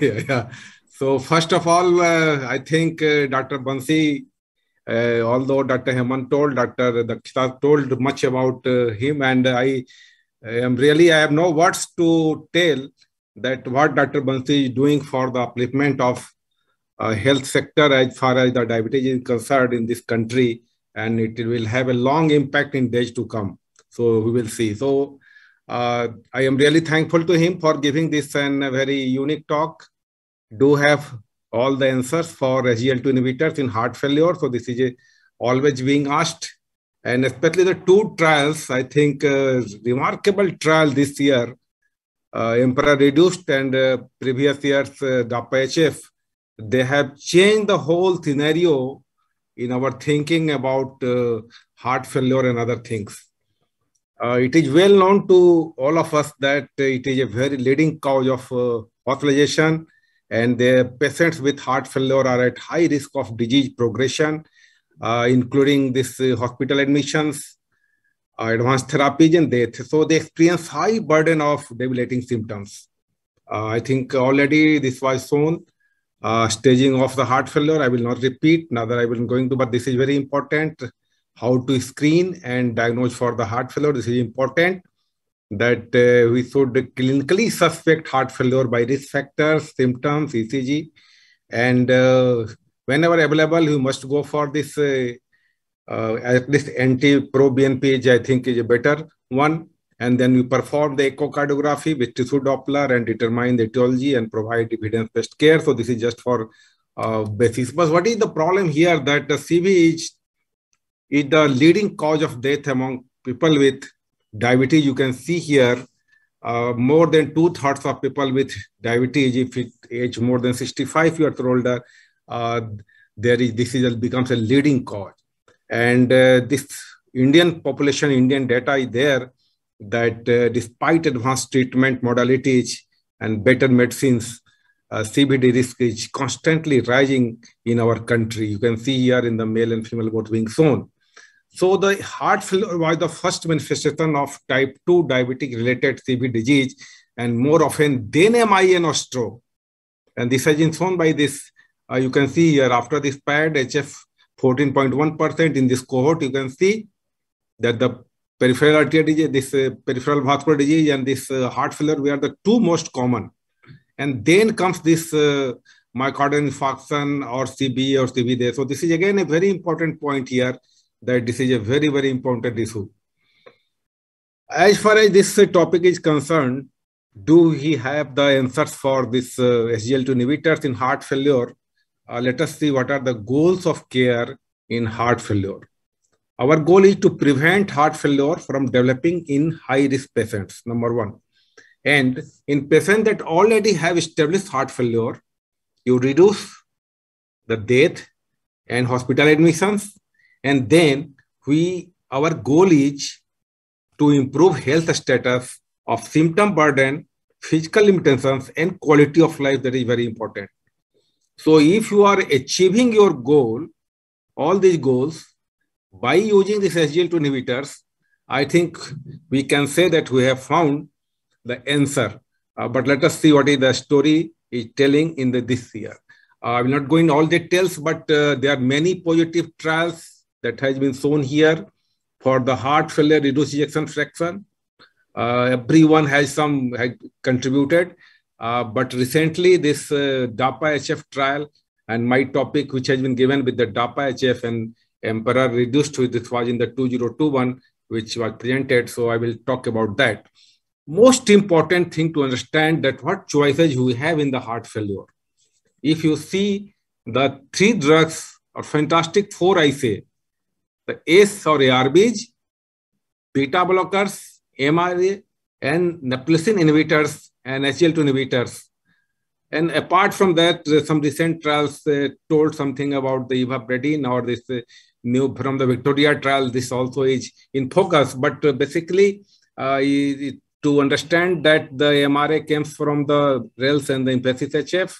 yeah, yeah. So first of all, uh, I think uh, Dr. Bansi, uh, although Dr. Hemant told, Dr. Dakshita told much about uh, him, and I am really I have no words to tell that what Dr. Bansi is doing for the upliftment of uh, health sector as far as the diabetes is concerned in this country, and it will have a long impact in days to come. So we will see. So. Uh, I am really thankful to him for giving this an, a very unique talk do have all the answers for SGL2 inhibitors in heart failure. So this is a, always being asked. And especially the two trials, I think uh, remarkable trial this year, uh, Emperor Reduced and uh, previous year's uh, dapa they have changed the whole scenario in our thinking about uh, heart failure and other things. Uh, it is well known to all of us that uh, it is a very leading cause of uh, hospitalization and their patients with heart failure are at high risk of disease progression, uh, including this uh, hospital admissions, uh, advanced therapies, and death. So they experience high burden of debilitating symptoms. Uh, I think already this was shown. Uh, staging of the heart failure, I will not repeat, neither I will going to, but this is very important. How to screen and diagnose for the heart failure, this is important that uh, we should clinically suspect heart failure by risk factors, symptoms, ECG, and uh, whenever available, you must go for this. Uh, uh at least anti-pro-BNPH, I think, is a better one. And then you perform the echocardiography with tissue Doppler and determine the etiology and provide evidence-based care. So this is just for uh, basis. But what is the problem here that the CV is, is the leading cause of death among people with diabetes, you can see here uh, more than two thirds of people with diabetes, if it age more than 65 years older, uh, there is this is, becomes a leading cause. And uh, this Indian population, Indian data is there that uh, despite advanced treatment modalities and better medicines, uh, CBD risk is constantly rising in our country. You can see here in the male and female both being shown. So the heart failure was the first manifestation of type 2 diabetic related CV disease and more often than MI and ostro. And this has been shown by this, uh, you can see here after this pad HF 14.1% in this cohort, you can see that the peripheral arterial disease, this uh, peripheral vascular disease and this uh, heart failure were the two most common. And then comes this uh, myocardial infarction or CB or CVD. So this is again a very important point here that this is a very, very important issue. As far as this topic is concerned, do we have the answers for this uh, SGLT inhibitors in heart failure? Uh, let us see what are the goals of care in heart failure. Our goal is to prevent heart failure from developing in high-risk patients, number one. And in patients that already have established heart failure, you reduce the death and hospital admissions and then we, our goal is to improve health status of symptom burden, physical limitations, and quality of life that is very important. So if you are achieving your goal, all these goals, by using these SGL2 inhibitors, I think we can say that we have found the answer. Uh, but let us see what is the story is telling in the, this year. Uh, I will not go in all details, but uh, there are many positive trials that has been shown here for the heart failure reduction fraction. Uh, everyone has some has contributed, uh, but recently this uh, DAPA-HF trial and my topic, which has been given with the DAPA-HF and Emperor reduced with this was in the 2021, which was presented. So I will talk about that. Most important thing to understand that what choices we have in the heart failure. If you see the three drugs or fantastic four, I say, the ACE or ARBs, beta blockers, MRA, and neplisin inhibitors and HL2 inhibitors. And apart from that, some recent trials uh, told something about the evapradine or this uh, new from the Victoria trial. This also is in focus, but uh, basically, uh, to understand that the MRA comes from the RELS and the emphasis HF,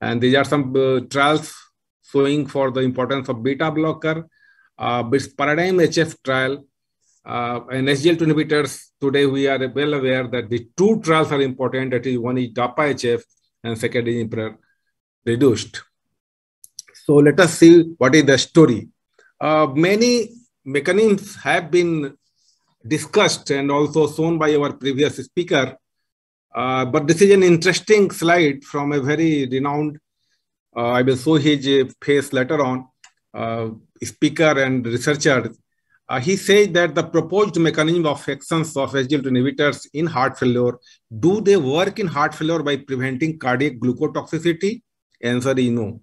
and these are some uh, trials showing for the importance of beta blocker with uh, paradigm HF trial uh, and SGL2 inhibitors, today we are well aware that the two trials are important. That is, one is DAPA HF and second is reduced. So let us see what is the story. Uh, many mechanisms have been discussed and also shown by our previous speaker. Uh, but this is an interesting slide from a very renowned, uh, I will show his face later on, uh, speaker and researcher, uh, he said that the proposed mechanism of actions of SGLT inhibitors in heart failure, do they work in heart failure by preventing cardiac glucotoxicity? Answer is no.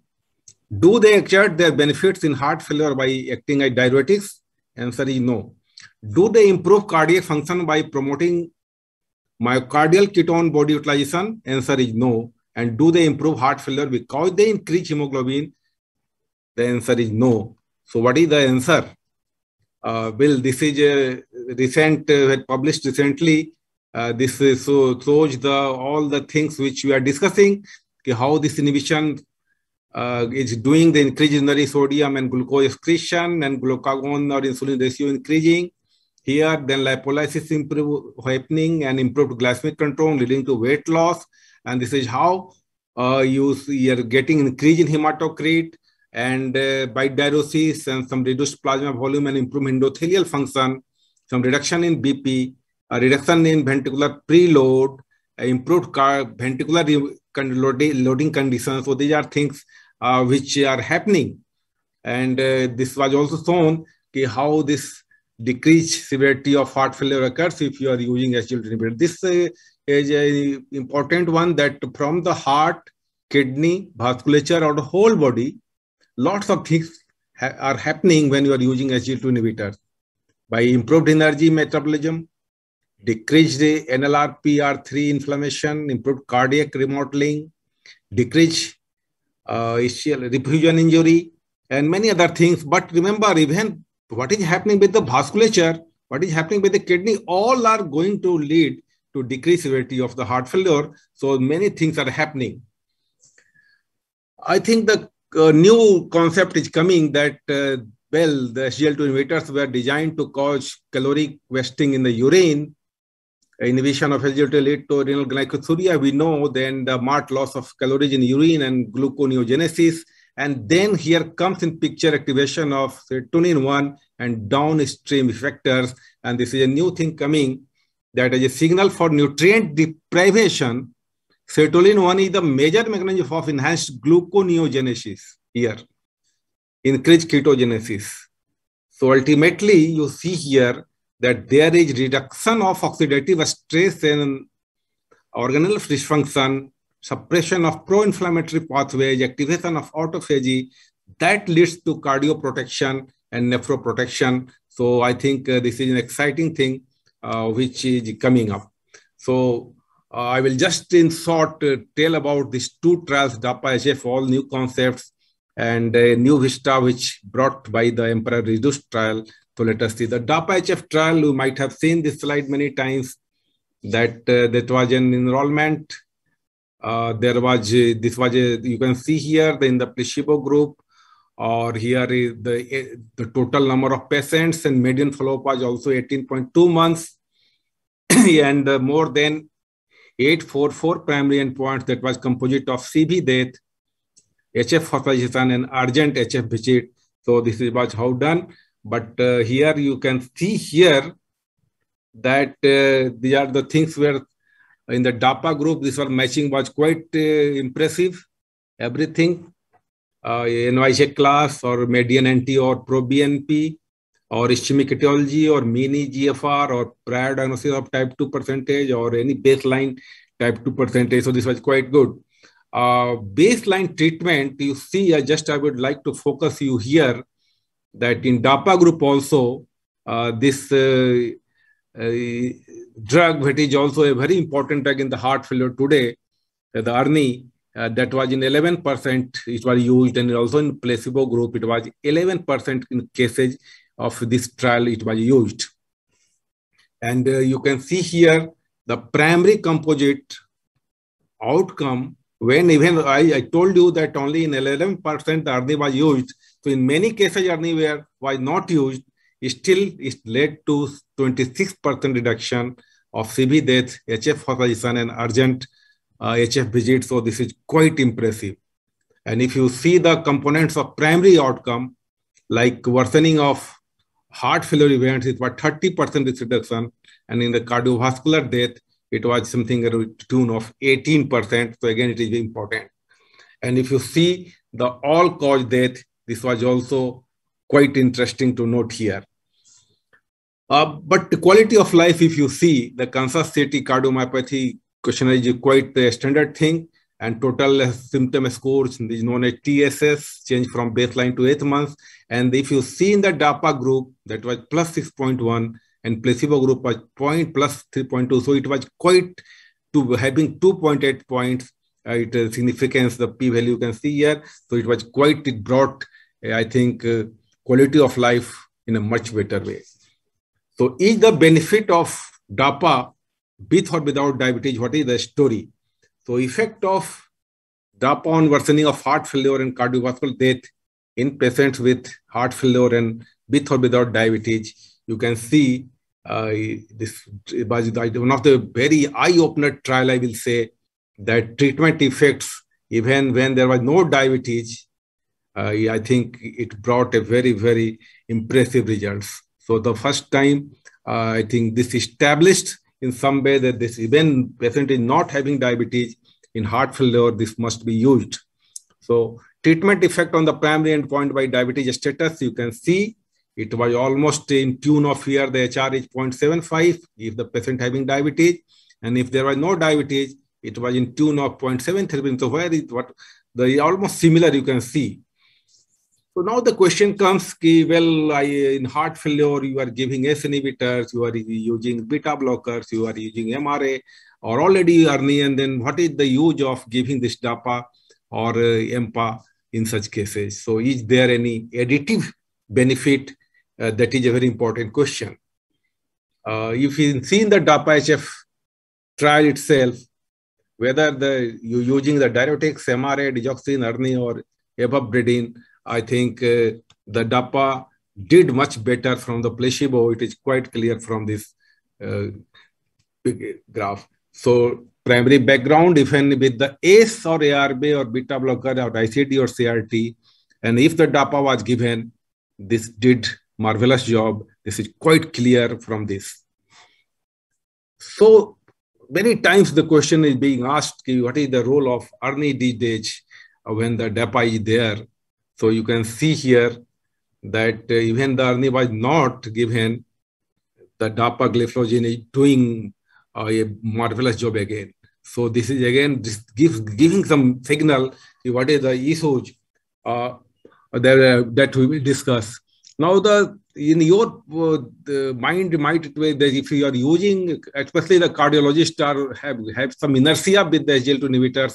Do they exert their benefits in heart failure by acting as diuretics? Answer is no. Do they improve cardiac function by promoting myocardial ketone body utilization? Answer is no. And do they improve heart failure because they increase hemoglobin the answer is no. So what is the answer? Uh, well, this is a recent, uh, published recently. Uh, this is so shows the all the things which we are discussing, okay, how this inhibition uh, is doing the increase in the sodium and glucose excretion and glucagon or insulin ratio increasing. Here, then lipolysis improve, happening and improved glycemic control leading to weight loss. And this is how uh, you see, are getting increase in hematocrit and uh, by diuresis and some reduced plasma volume and improved endothelial function, some reduction in BP, a reduction in ventricular preload, improved car- ventricular loading conditions. So these are things uh, which are happening. And uh, this was also shown okay, how this decreased severity of heart failure occurs if you are using SGLT inhibitor. This uh, is an important one that from the heart, kidney, vasculature, or the whole body, lots of things ha are happening when you are using SGLT2 inhibitors by improved energy metabolism, decreased NLRP3 inflammation, improved cardiac remodeling, decreased uh, refusion injury, and many other things. But remember, even what is happening with the vasculature, what is happening with the kidney, all are going to lead to decreased severity of the heart failure. So many things are happening. I think the uh, new concept is coming that uh, well the SGLT2 inhibitors were designed to cause caloric wasting in the urine. Inhibition of SGLT2 lead to renal glycosuria. We know then the marked loss of calories in urine and gluconeogenesis. And then here comes in picture activation of serotonin 1 and downstream effectors. And this is a new thing coming that as a signal for nutrient deprivation, Cetolin 1 is the major mechanism of enhanced gluconeogenesis here, increased ketogenesis. So ultimately, you see here that there is reduction of oxidative stress and organelle dysfunction, suppression of pro-inflammatory pathways, activation of autophagy that leads to cardioprotection and nephroprotection. So I think uh, this is an exciting thing uh, which is coming up. So uh, I will just in short uh, tell about these two trials, DAPA SF, all new concepts, and a new vista which brought by the Emperor reduced trial. So let us see the DAPA HF trial. You might have seen this slide many times that uh, that was an enrollment. Uh, there was uh, this was a, you can see here the, in the placebo group or here is the the total number of patients and median follow-up was also 18.2 months and more than 844 primary points that was composite of CV death, HF hospitalization, and urgent HF visit. So this is was how done. But uh, here you can see here that uh, these are the things where in the DAPA group, this were matching was quite uh, impressive. Everything, uh, NYC class or median NT or pro BNP, or ischemic etiology or mini GFR or prior diagnosis of type 2 percentage or any baseline type 2 percentage. So this was quite good. Uh, baseline treatment, you see, I just I would like to focus you here that in DAPA group also, uh, this uh, uh drug is also a very important drug in the heart failure today, uh, the ARNI, uh, that was in 11% it was used and also in placebo group it was 11% in cases of this trial, it was used. And uh, you can see here the primary composite outcome when even I, I told you that only in 11% the RNA was used. So in many cases RNA were, was not used, it still it led to 26% reduction of CV death, HF hospitalization and urgent uh, HF visit. So this is quite impressive. And if you see the components of primary outcome, like worsening of heart failure events, it was 30% reduction. And in the cardiovascular death, it was something around tune of 18%. So again, it is important. And if you see the all-cause death, this was also quite interesting to note here. Uh, but the quality of life, if you see, the Kansas City cardiomyopathy questionnaire is quite the standard thing and total uh, symptom scores is known as TSS, change from baseline to eighth month. And if you see in the DAPA group, that was plus 6.1 and placebo group was point plus 3.2. So it was quite to having 2.8 points, uh, it uh, significance, the p-value you can see here. So it was quite, it brought, uh, I think, uh, quality of life in a much better way. So is the benefit of DAPA with or without diabetes, what is the story? So effect of drop on worsening of heart failure and cardiovascular death in patients with heart failure and with or without diabetes, you can see uh, this one of the very eye-opener trial, I will say, that treatment effects, even when there was no diabetes, uh, I think it brought a very, very impressive results. So the first time, uh, I think this established in some way that this even patient is not having diabetes in heart failure, this must be used. So treatment effect on the primary endpoint by diabetes status, you can see it was almost in tune of here, the HR is 0.75 if the patient having diabetes. And if there was no diabetes, it was in tune of 0.73. So where is what, the almost similar you can see. So now the question comes, ki, well, I, in heart failure, you are giving ACE inhibitors, you are using beta blockers, you are using MRA, or already early, and then what is the use of giving this DAPA or uh, EMPA in such cases? So is there any additive benefit? Uh, that is a very important question. Uh, if you see in the DAPA HF trial itself, whether the you using the diuretics, MRA, digoxin, ERNI, or abubridine, I think uh, the DAPA did much better from the placebo. It is quite clear from this uh, graph. So primary background, if any with the ACE or ARB or beta blocker or ICD or CRT, and if the DAPA was given, this did marvelous job. This is quite clear from this. So many times the question is being asked, what is the role of ARNI DDH when the DAPA is there? So you can see here that uh, even the RNA was not given, the DAPA glyphosate is doing uh, a marvelous job again. So this is again just giving some signal what is the issues uh, that, uh, that we will discuss. Now the in your uh, mind might be that if you are using especially the cardiologists, are have have some inertia with the SGLT2 inhibitors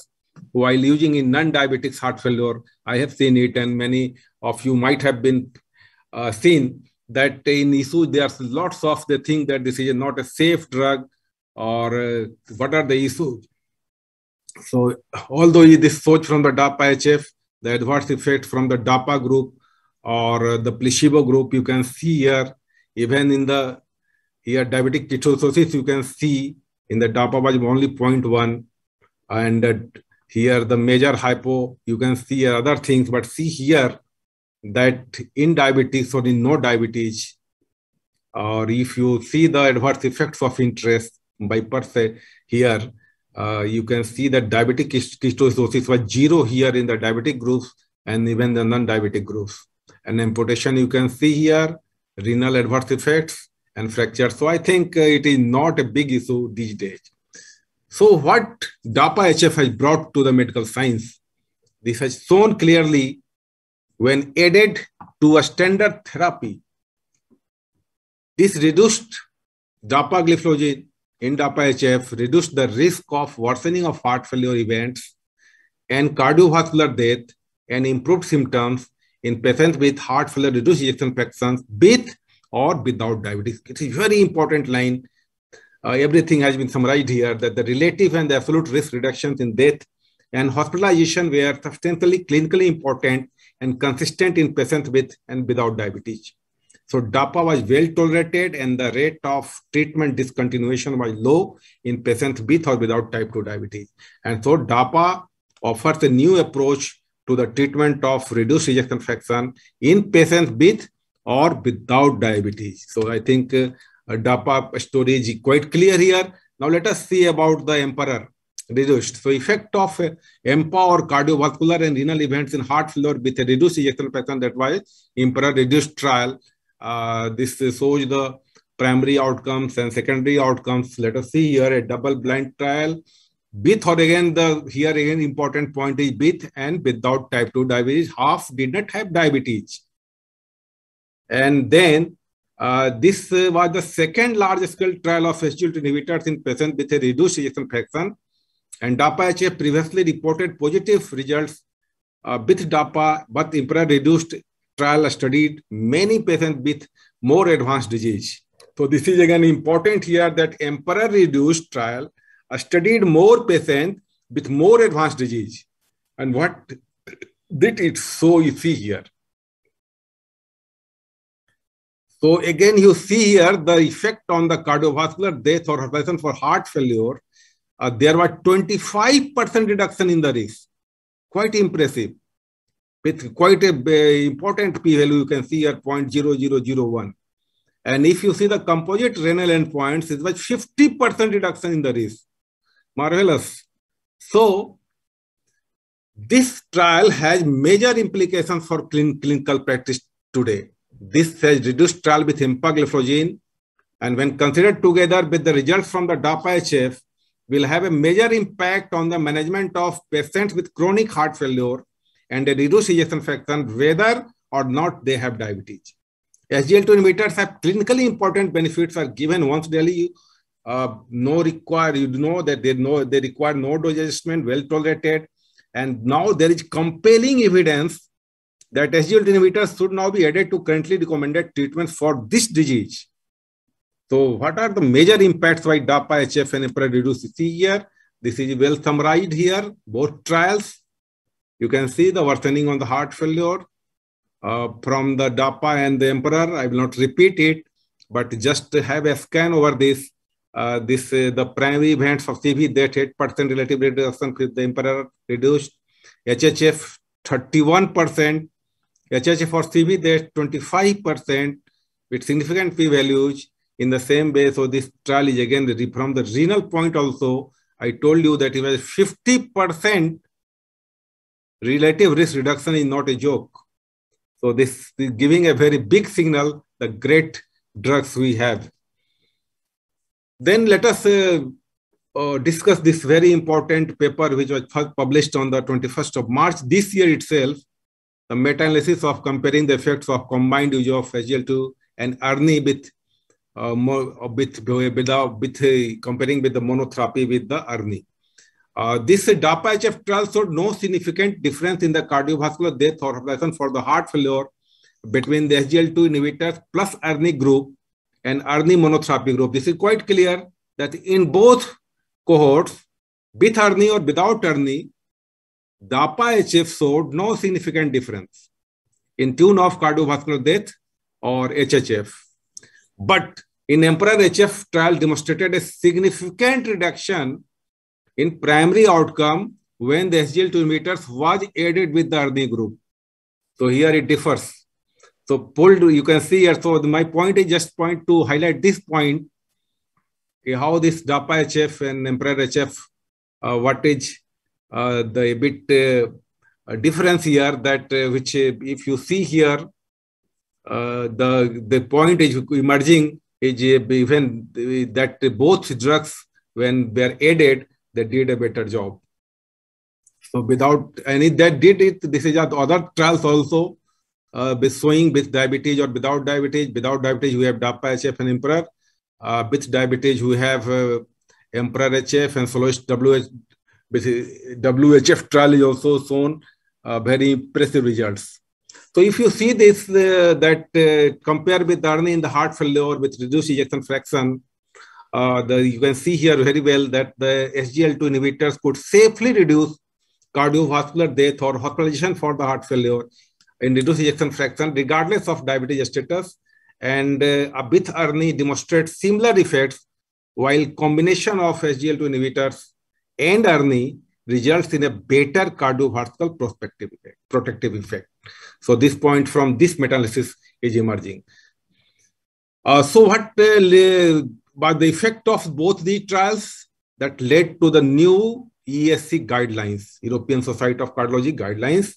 while using in non-diabetic heart failure. I have seen it, and many of you might have been uh, seen that in issue there's lots of the thing that this is not a safe drug or uh, what are the issues. So although this source from the DAPA-HF, the adverse effect from the DAPA group or uh, the placebo group, you can see here, even in the here diabetic ketosis, you can see in the DAPA was only 0.1 and uh, here the major hypo you can see other things but see here that in diabetes or in no diabetes or if you see the adverse effects of interest by per se here uh, you can see that diabetic ketoacidosis was zero here in the diabetic groups and even the non-diabetic groups and amputation you can see here renal adverse effects and fractures so i think uh, it is not a big issue these days so, what DAPA HF has brought to the medical science, this has shown clearly when added to a standard therapy. This reduced dapagliflozin in DAPA HF, reduced the risk of worsening of heart failure events and cardiovascular death and improved symptoms in patients with heart failure, reduced ejection fractions with or without diabetes. It's a very important line uh, everything has been summarized here that the relative and the absolute risk reductions in death and hospitalization were substantially clinically important and consistent in patients with and without diabetes. So DAPA was well tolerated and the rate of treatment discontinuation was low in patients with or without type 2 diabetes. And so DAPA offers a new approach to the treatment of reduced ejection fraction in patients with or without diabetes. So I think uh, data storage is quite clear here. Now let us see about the emperor reduced. So effect of uh, EMPA or cardiovascular and renal events in heart failure with a reduced ejection fraction. That why emperor reduced trial. Uh, this shows the primary outcomes and secondary outcomes. Let us see here a double blind trial. With or again, the here again important point is with and without type 2 diabetes. Half did not have diabetes. And then uh, this uh, was the second large scale trial of SGLT inhibitors in patients with a reduced ejection fraction. And dapa previously reported positive results uh, with DAPA, but IMPRA reduced trial studied many patients with more advanced disease. So this is again important here that emperor reduced trial uh, studied more patients with more advanced disease. And what did it show you see here? So again, you see here the effect on the cardiovascular death or horizon for heart failure. Uh, there were 25% reduction in the risk. Quite impressive. With quite a important p-value, you can see here 0.0001. And if you see the composite renal endpoints, it was 50% reduction in the risk. Marvelous. So this trial has major implications for clin clinical practice today. This has reduced trial with empagliflozin, and when considered together with the results from the DAPA-HF, will have a major impact on the management of patients with chronic heart failure and a reduced ejection fraction, whether or not they have diabetes. SGLT2 inhibitors have clinically important benefits are given once daily. Uh, no require you know that they know they require no dose adjustment, well tolerated, and now there is compelling evidence that SGLT inhibitors should now be added to currently recommended treatments for this disease. So what are the major impacts by DAPA, HF, and EPRA reduced here? This is well summarized here, both trials. You can see the worsening on the heart failure uh, from the DAPA and the EMPEROR. I will not repeat it, but just have a scan over this. Uh, this uh, the primary events of CV that 8% relative reduction with the EMPEROR reduced. HHF 31% HH4CB, there's 25% with significant p-values in the same way. So this trial is again from the renal point also. I told you that it was 50% relative risk reduction is not a joke. So this is giving a very big signal, the great drugs we have. Then let us uh, uh, discuss this very important paper which was published on the 21st of March this year itself the meta-analysis of comparing the effects of combined use of HGL2 and ARNI with uh, uh, with, with, uh, with uh, comparing with the monotherapy with the ARNI. Uh, this uh, DAPA-HF trial showed no significant difference in the cardiovascular death or hospitalization for the heart failure between the HGL2 inhibitors plus ARNI group and ARNI monotherapy group. This is quite clear that in both cohorts, with ARNI or without ARNI, the APA HF showed no significant difference in tune of cardiovascular death or HHF. But in Emperor HF trial demonstrated a significant reduction in primary outcome when the SGL2 meters was added with the Arni group. So here it differs. So pulled, you can see here. So my point is just point to highlight this point, okay, how this DAPA HF and Emperor HF, uh, what is uh, the EBIT uh, difference here that uh, which if you see here, the, the point is emerging is even that both drugs when they are added, they did a better job. So without any that did it, this is other trials also uh, showing with diabetes or without diabetes. Without diabetes, we have DAPA HF and Emperor. Uh, with diabetes, we have uh, Emperor HF and Soloist WH, WHF trial is also shown uh, very impressive results. So if you see this, uh, that uh, compare with Darnay in the heart failure with reduced ejection fraction, uh, the, you can see here very well that the SGL2 inhibitors could safely reduce cardiovascular death or hospitalization for the heart failure in reduced ejection fraction, regardless of diabetes status. And uh, Abith Arni demonstrates similar effects while combination of SGL2 inhibitors and ERNI results in a better cardiovascular prospective effect, protective effect. So this point from this meta-analysis is emerging. Uh, so what uh, the effect of both the trials that led to the new ESC guidelines, European Society of Cardiology guidelines.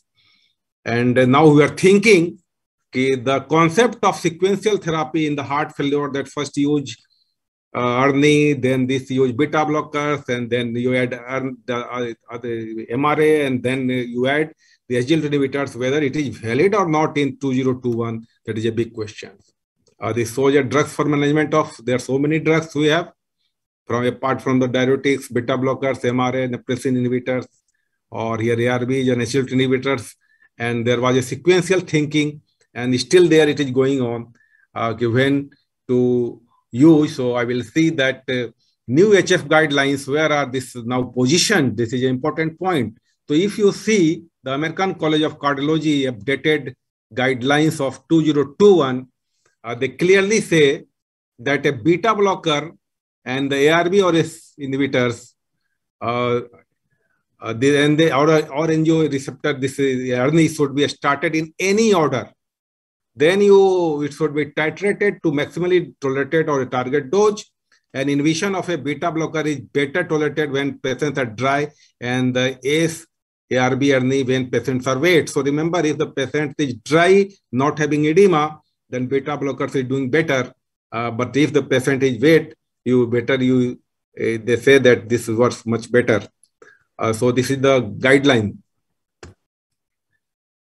And uh, now we are thinking okay, the concept of sequential therapy in the heart failure that first used uh, then this use beta blockers, and then you add the, uh, the MRA, and then you add the SGLT inhibitors, whether it is valid or not in 2021, that is a big question. Uh, the soja drugs for management of, there are so many drugs we have, from apart from the diuretics, beta blockers, MRA, neprilysin inhibitors, or here ARBs and SGLT inhibitors, and there was a sequential thinking, and still there it is going on, uh, when to you. So I will see that uh, new HF guidelines, where are this now positioned? This is an important point. So if you see the American College of Cardiology updated guidelines of 2021, uh, they clearly say that a beta blocker and the ARB or S inhibitors, uh, uh, and the or, or NGO receptor, this is, RNA should be started in any order. Then you it should be titrated to maximally tolerated or target dose. And inhibition of a beta blocker is better tolerated when patients are dry and the ACE ARB hernia when patients are wet. So remember, if the patient is dry, not having edema, then beta blockers is doing better. Uh, but if the patient is wet, you better you uh, they say that this works much better. Uh, so this is the guideline.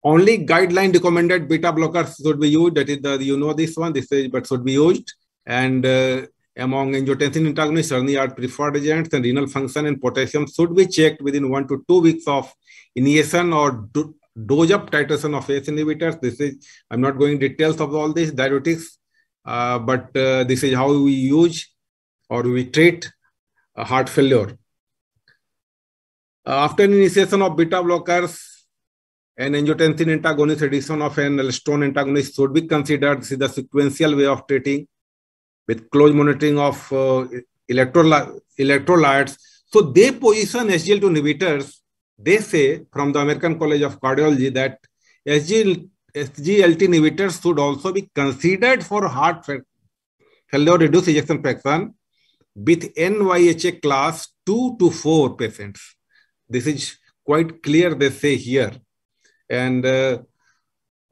Only guideline recommended beta blockers should be used. That is, the, you know this one, this is, but should be used. And uh, among angiotensin antagonists, certainly are preferred agents and renal function and potassium should be checked within one to two weeks of initiation or do, dose up titration of ACE inhibitors. This is, I'm not going details of all this diuretics, uh, but uh, this is how we use or we treat uh, heart failure. Uh, after initiation of beta blockers, an angiotensin antagonist addition of an aldosterone antagonist should be considered. This is the sequential way of treating with close monitoring of uh, electrolytes. So they position SGLT2 inhibitors. They say from the American College of Cardiology that SGL, SGLT inhibitors should also be considered for heart failure reduced ejection fraction with NYHA class 2 to 4 patients. This is quite clear, they say here and uh,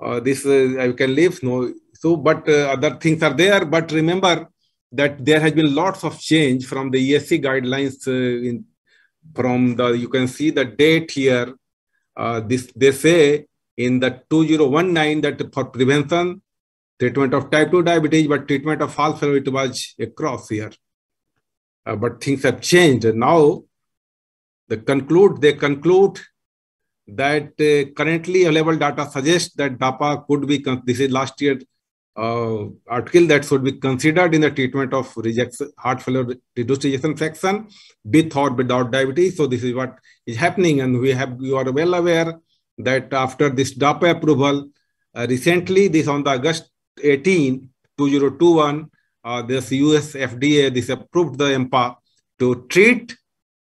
uh, this uh, I can live. No, so but other things are there. But remember that there has been lots of change from the ESC guidelines. in from the you can see the date here. this they say in the 2019 that for prevention treatment of type 2 diabetes but treatment of all it was across here uh, but things have changed and now the conclude they conclude that uh, currently available data suggests that DAPA could be, this is last year uh, article that should be considered in the treatment of rejection, heart failure reduced rejection fraction with or without diabetes. So this is what is happening, and we have you are well aware that after this DAPA approval, uh, recently this on the August 18, 2021, uh, this US FDA this approved the EMPA to treat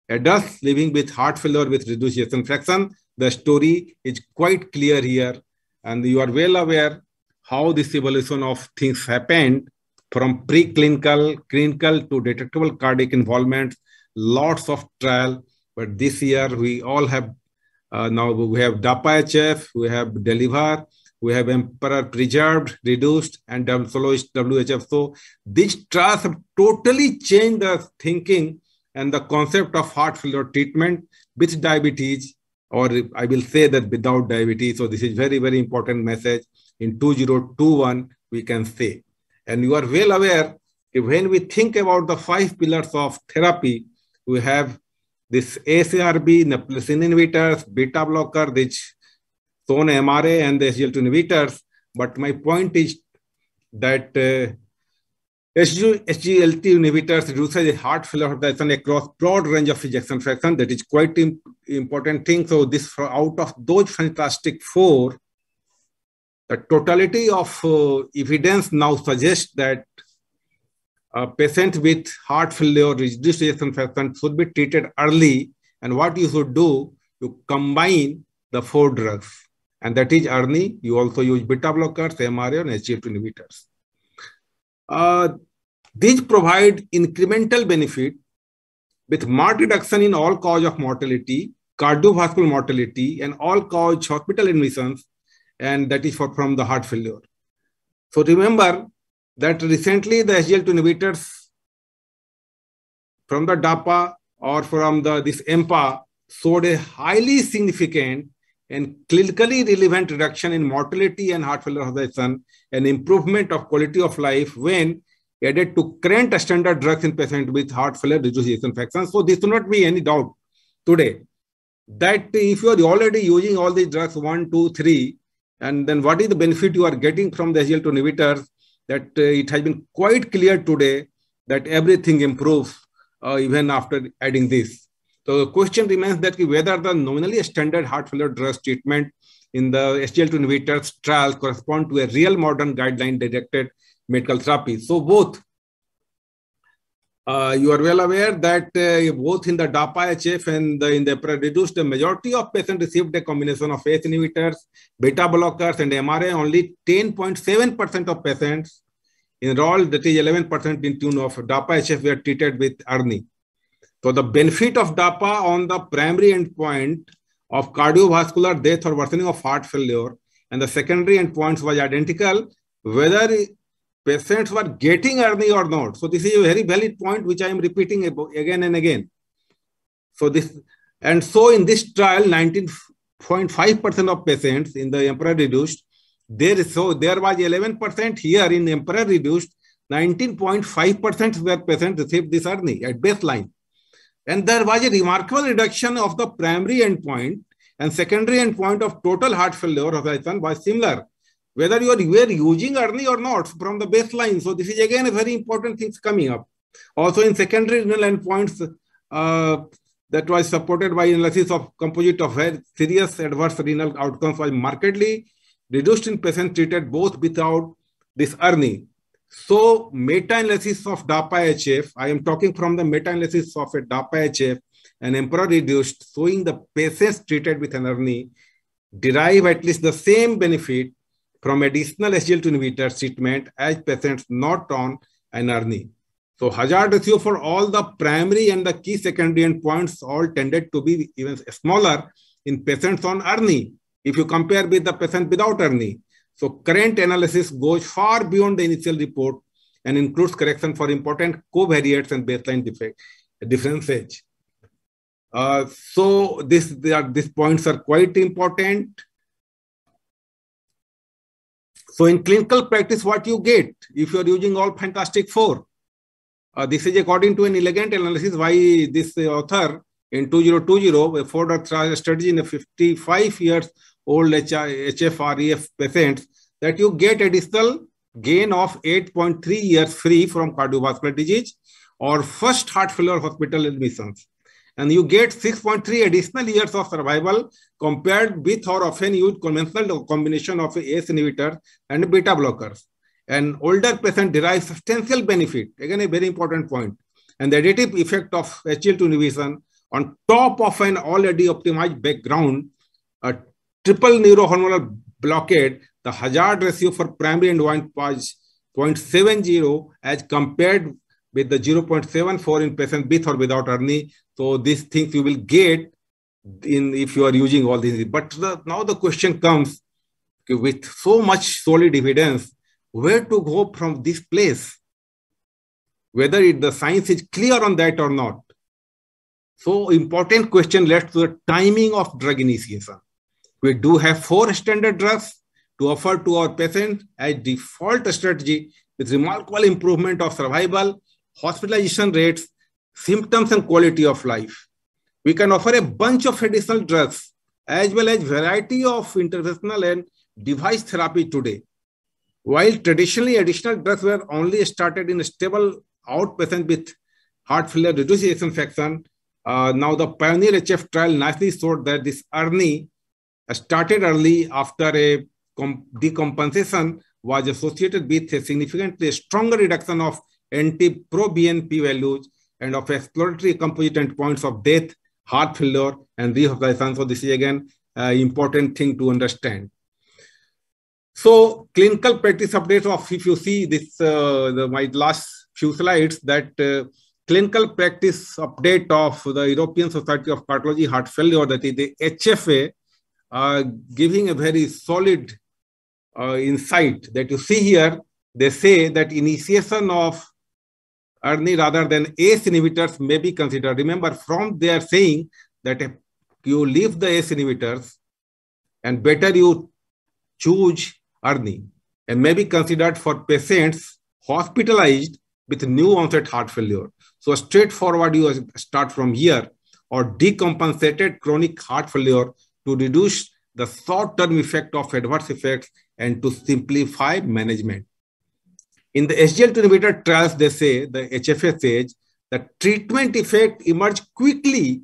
adults living with heart failure with reduced ejection fraction the story is quite clear here and you are well aware how this evolution of things happened from preclinical, clinical to detectable cardiac involvement, lots of trial. But this year we all have uh, now we have DAPA HF, we have Deliver, we have Emperor Preserved, Reduced, and WHF. So these trials have totally changed the thinking and the concept of heart failure treatment with diabetes or I will say that without diabetes. So this is very, very important message in 2021, we can say. And you are well aware when we think about the five pillars of therapy, we have this ACRB, neplisin inhibitors, beta blocker, which SON MRA and the SGLT2 inhibitors. But my point is that uh, SGLT inhibitors reduces the heart failure of across broad range of ejection fraction. That is quite important thing. So this out of those fantastic four, the totality of uh, evidence now suggests that a patient with heart failure reduced ejection fraction should be treated early. And what you should do, you combine the four drugs. And that is early. You also use beta blockers, MRA, and SGLT inhibitors. Uh, these provide incremental benefit with marked reduction in all cause of mortality, cardiovascular mortality, and all cause hospital admissions, and that is for, from the heart failure. So remember that recently the SGLT2 inhibitors from the DAPA or from the this EMPA showed a highly significant and clinically relevant reduction in mortality and heart failure hospitalization and improvement of quality of life when added to current standard drugs in patients with heart failure reduced infection. So this will not be any doubt today that if you are already using all these drugs one, two, three, and then what is the benefit you are getting from the SGLT2 inhibitors? That uh, it has been quite clear today that everything improves uh, even after adding this. So the question remains that whether the nominally standard heart failure drug treatment in the SGLT2 inhibitors trial correspond to a real modern guideline-directed medical therapy. So both uh, you are well aware that uh, both in the DAPA-HF and the, in the reduced, the majority of patients received a combination of ACE inhibitors, beta blockers, and MRA. Only 10.7% of patients enrolled, that is 11% in tune of DAPA-HF, were treated with ARNI. So the benefit of DAPA on the primary endpoint of cardiovascular death or worsening of heart failure and the secondary endpoints was identical whether patients were getting ERNIE or not. So this is a very valid point which I am repeating again and again. So this and so in this trial 19.5% of patients in the emperor reduced there so there was 11% here in emperor reduced 19.5% were patients received this early at baseline. And there was a remarkable reduction of the primary endpoint and secondary endpoint of total heart failure horizon was similar, whether you were using early or not from the baseline. So this is again a very important thing coming up. Also in secondary renal endpoints, uh, that was supported by analysis of composite of serious adverse renal outcomes was markedly reduced in patients treated both without this ERNI. So meta-analysis of DAPA-HF, I am talking from the meta-analysis of a DAPA-HF, and emperor reduced, showing the patients treated with anerni derive at least the same benefit from additional SGLT2 inhibitor treatment as patients not on anerni. So hazard ratio for all the primary and the key secondary endpoints all tended to be even smaller in patients on ARNI if you compare with the patient without ARNI. So current analysis goes far beyond the initial report and includes correction for important covariates and baseline defect, differences. Uh, so this, are, these points are quite important. So in clinical practice, what you get if you're using all fantastic four, uh, this is according to an elegant analysis by this author in 2020, a Ford strategy in a 55 years old HFREF patients that you get additional gain of 8.3 years free from cardiovascular disease or first heart failure hospital admissions. And you get 6.3 additional years of survival compared with or often used conventional combination of ACE inhibitors and beta blockers. And older patient derives substantial benefit. Again, a very important point. And the additive effect of HL2 inhibition on top of an already optimized background uh, triple neurohormonal blockade, the hazard ratio for primary endpoint was 0.70 as compared with the 0.74 in patient with or without hernia. So these things you will get in if you are using all these. But the, now the question comes okay, with so much solid evidence, where to go from this place? Whether it, the science is clear on that or not. So important question led to the timing of drug initiation. We do have four standard drugs to offer to our patients as default strategy with remarkable improvement of survival, hospitalization rates, symptoms, and quality of life. We can offer a bunch of additional drugs as well as variety of interventional and device therapy today. While traditionally additional drugs were only started in stable outpatient with heart failure reduced fraction, uh, now the pioneer HF trial nicely showed that this early started early after a decompensation was associated with a significantly stronger reduction of anti-pro-BNP values and of exploratory composite endpoints of death, heart failure, and rehospitalization. So this is again uh, important thing to understand. So clinical practice updates of, if you see this, uh, the, my last few slides, that uh, clinical practice update of the European Society of Cardiology Heart Failure, that is the HFA, uh, giving a very solid uh, insight that you see here. They say that initiation of ERNI rather than ACE inhibitors may be considered. Remember, from they are saying that if you leave the ACE inhibitors and better you choose ERNI and may be considered for patients hospitalized with new onset heart failure. So straightforward, you start from here or decompensated chronic heart failure to reduce the short-term effect of adverse effects and to simplify management. In the SGLT inhibitor trials, they say, the HFA says, the treatment effect emerged quickly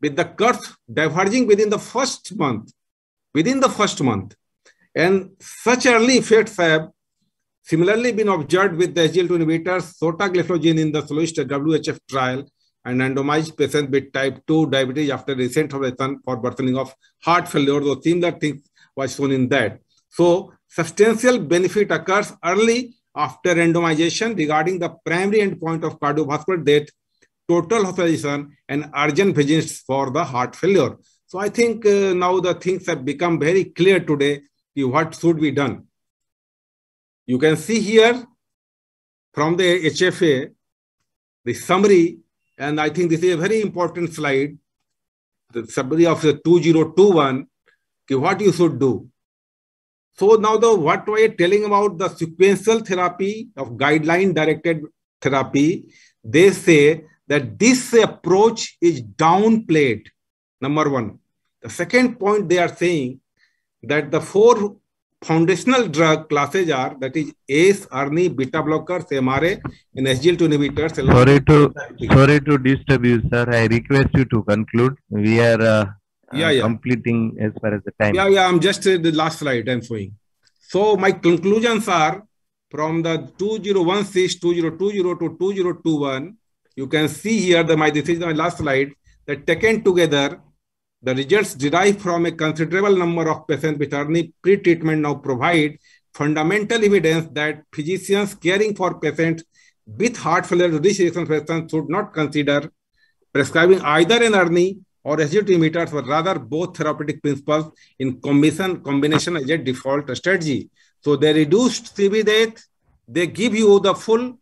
with the curves diverging within the first month, within the first month. And such early effects have similarly been observed with the SGLT inhibitors, sotagliflozin in the Solista WHF trial and randomized patients with type 2 diabetes after recent operation for worsening of heart failure. So similar things was shown in that. So substantial benefit occurs early after randomization regarding the primary endpoint of cardiovascular death, total hospitalization, and urgent visits for the heart failure. So I think uh, now the things have become very clear today what should be done. You can see here from the HFA, the summary and I think this is a very important slide, the summary of the 2021, okay, what you should do. So now the what we are telling about the sequential therapy of guideline-directed therapy, they say that this approach is downplayed, number one. The second point they are saying that the four foundational drug classes are that is ACE, ARNI, beta blockers, MRA, and SGLT2 inhibitors. Sorry to sorry to disturb you, sir. I request you to conclude. We are uh, yeah, yeah. completing as far as the time. Yeah, yeah. I'm just uh, the last slide. I'm showing. So my conclusions are from the 2016, 2020 to 2021. You can see here the my this is my last slide that taken together the results derived from a considerable number of patients with early pre-treatment now provide fundamental evidence that physicians caring for patients with heart failure with restriction patients should not consider prescribing either an ERNI or SGLT inhibitors, but rather both therapeutic principles in combination, combination as a default strategy. So they reduced CV death, they give you the full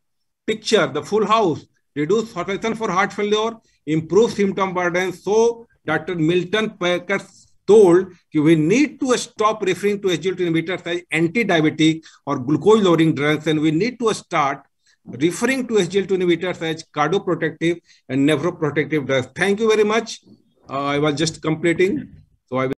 picture, the full house, reduce hospitalization for heart failure, improve symptom burden. So Dr. Milton Parker told we need to stop referring to SGLT inhibitors as anti-diabetic or glucose-lowering drugs, and we need to start referring to SGLT inhibitors as cardioprotective and nephroprotective drugs. Thank you very much. Uh, I was just completing. So I will